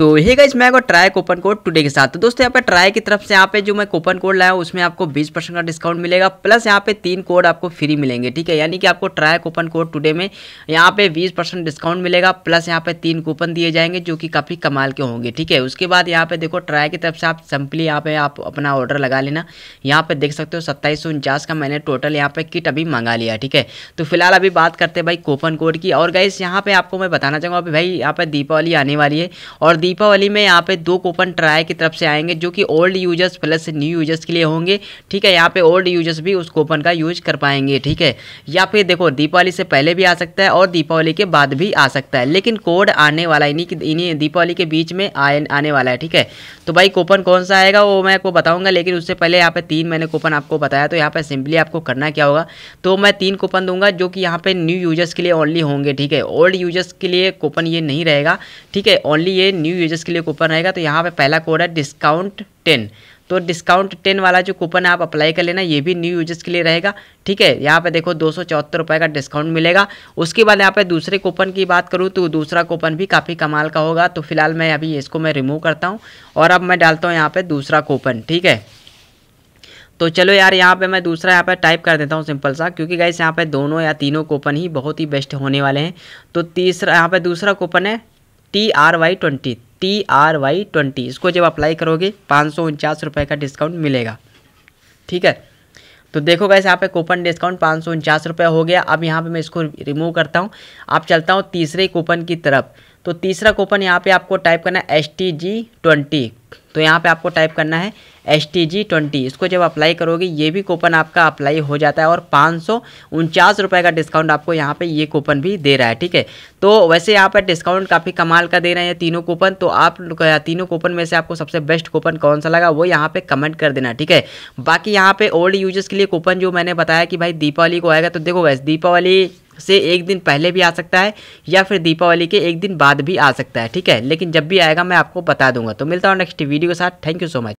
तो ये गाइज मैं ट्राई कूपन कोड टुडे के साथ तो दोस्तों यहाँ पे ट्राई की तरफ से यहाँ पे जो मैं कूपन कोड लाया हूँ उसमें आपको 20 परसेंट का डिस्काउंट मिलेगा प्लस यहाँ पे तीन कोड आपको फ्री मिलेंगे ठीक है यानी कि आपको ट्राई कूपन कोड टुडे में यहाँ पे 20 परसेंट डिस्काउंट मिलेगा प्लस यहाँ पे तीन कूपन दिए जाएंगे जो कि काफ़ी कमाल के होंगे ठीक है उसके बाद यहाँ पे देखो ट्राई की तरफ से आप सिंपली यहाँ पे आप अपना ऑर्डर लगा लेना यहाँ पे देख सकते हो सत्ताईस का मैंने टोटल यहाँ पे किट अभी मंगा लिया ठीक है तो फिलहाल अभी बात करते हैं भाई कूपन कोड की और गाइस यहाँ पे आपको मैं बताना चाहूँगा भाई यहाँ पे दीपावली आने वाली है और दीपावली में यहाँ पे दो कूपन ट्राई की तरफ से आएंगे जो कि old users plus new users के लिए होंगे ठीक है यहाँ पे ओल्ड यूजर्स भी उस कूपन का यूज कर पाएंगे ठीक है या फिर देखो दीपावली से पहले भी आ सकता है और दीपावली के बाद भी आ सकता है लेकिन कोड आने वाला इन्हीं इन्हीं दीपावली के बीच में आने वाला है ठीक है तो भाई कूपन कौन सा आएगा वो मैं आपको बताऊँगा लेकिन उससे पहले यहाँ पे तीन मैंने कूपन आपको बताया तो यहाँ पर सिंपली आपको करना क्या होगा तो मैं तीन कूपन दूंगा जो कि यहाँ पे न्यू यूजर्स के लिए ओनली होंगे ठीक है ओल्ड यूजर्स के लिए कूपन ये नहीं रहेगा ठीक है ओनली ये न्यू यूजर्स के लिए कूपन रहेगा तो यहाँ पे पहला कोड है डिस्काउंट टेन तो डिस्काउंट टेन वाला जो कूपन आप अप्लाई कर लेना ये भी न्यू यूजर्स के लिए रहेगा ठीक है यहाँ पे देखो दो रुपए का डिस्काउंट मिलेगा उसके बाद यहाँ पे दूसरे कूपन की बात करूँ तो दूसरा कूपन भी काफ़ी कमाल का होगा तो फिलहाल मैं अभी इसको मैं रिमूव करता हूँ और अब मैं डालता हूँ यहाँ पर दूसरा कूपन ठीक है तो चलो यार यहाँ पे मैं दूसरा यहाँ पे टाइप कर देता हूँ सिंपल सा क्योंकि गाइस यहाँ पे दोनों या तीनों कूपन ही बहुत ही बेस्ट होने वाले हैं तो तीसरा यहाँ पे दूसरा कूपन है T R Y twenty T R Y twenty इसको जब अप्लाई करोगे पाँच सौ उनचास रुपये का डिस्काउंट मिलेगा ठीक है तो देखो कैसे यहाँ पे कूपन डिस्काउंट पाँच सौ उनचास रुपये हो गया अब यहाँ पे मैं इसको रिमूव करता हूँ आप चलता हूँ तीसरे कूपन की तरफ तो तीसरा कूपन यहाँ पे आपको टाइप करना है एस टी जी ट्वेंटी तो यहाँ पे आपको टाइप करना है एस टी जी ट्वेंटी इसको जब अप्लाई करोगे ये भी कूपन आपका अप्लाई हो जाता है और पाँच सौ उनचास रुपये का डिस्काउंट आपको यहाँ पे ये कूपन भी दे रहा है ठीक है तो वैसे यहाँ पर डिस्काउंट काफ़ी कमाल का दे रहे हैं तीनों कूपन तो आप तीनों कूपन में से आपको सबसे बेस्ट कूपन कौन सा लगा वो यहाँ पर कमेंट कर देना ठीक है बाकी यहाँ पर ओल्ड यूजर्स के लिए कूपन जो मैंने बताया कि भाई दीपावली को आएगा तो देखो वैसे दीपावली से एक दिन पहले भी आ सकता है या फिर दीपावली के एक दिन बाद भी आ सकता है ठीक है लेकिन जब भी आएगा मैं आपको बता दूंगा तो मिलता हूँ नेक्स्ट वीडियो के साथ थैंक यू सो मच